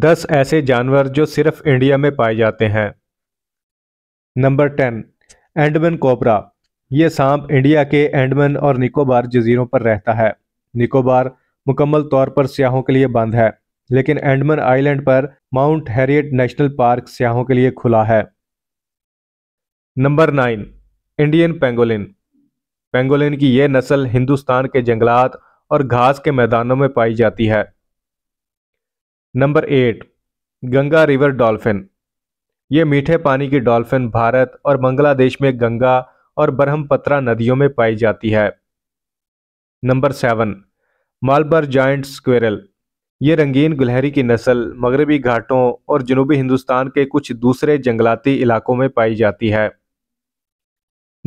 दस ऐसे जानवर जो सिर्फ इंडिया में पाए जाते हैं नंबर टेन एंडमन कोबरा ये सांप इंडिया के एंडमन और निकोबार जजीरों पर रहता है निकोबार मुकम्मल तौर पर सयाहों के लिए बंद है लेकिन एंडमन आइलैंड पर माउंट हैरियट नेशनल पार्क सयाहों के लिए खुला है number nine Indian pangolin pangolin की यह नस्ल हिंदुस्तान के जंगलात और घास के मैदानों में पाई जाती है number eight Ganga river dolphin ये मीठे पानी की डॉल्फिन भारत और बांग्लादेश में गंगा और ब्रह्मपत्रा नदियों में पाई जाती है number seven Malabar giant squirrel ये रंगीन गुलहरी की नस्ल मगरबी घाटों और जनूबी हिंदुस्तान के कुछ दूसरे जंगलाती इलाकों में पाई जाती है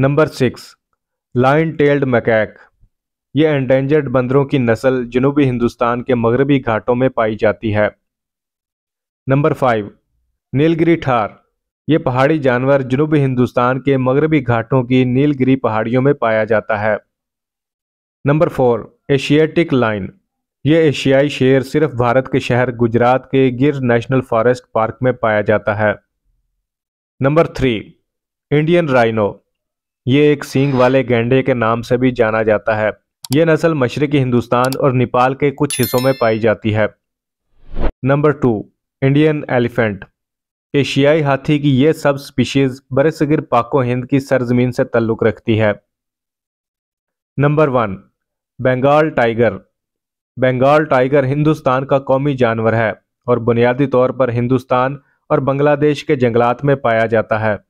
number six lion tailed macaque ये एंडेंजर्ड बंदरों की नस्ल जनूबी हिंदुस्तान के मगरबी घाटों में पाई जाती है नंबर फाइव नीलगिरी ठार ये पहाड़ी जानवर जनूबी हिंदुस्तान के मगरबी घाटों की नीलगिरी पहाड़ियों में पाया जाता है नंबर फोर एशियाटिक लाइन ये एशियाई शेर सिर्फ भारत के शहर गुजरात के गिर नेशनल फॉरेस्ट पार्क में पाया जाता है नंबर थ्री इंडियन राइनो ये एक सींग वाले गेंडे के नाम से भी जाना जाता है यह नस्ल मशरक़ी हिंदुस्तान और नेपाल के कुछ हिस्सों में पाई जाती है नंबर टू इंडियन एलिफेंट एशियाई हाथी की यह सब स्पीशीज़ बरसगिर पाको हिंद की सरजमीन से ताल्लुक़ रखती है number one Bengal tiger Bengal tiger Hindustan का कौमी जानवर है और बुनियादी तौर पर हिंदुस्तान और बांग्लादेश के जंगलात में पाया जाता है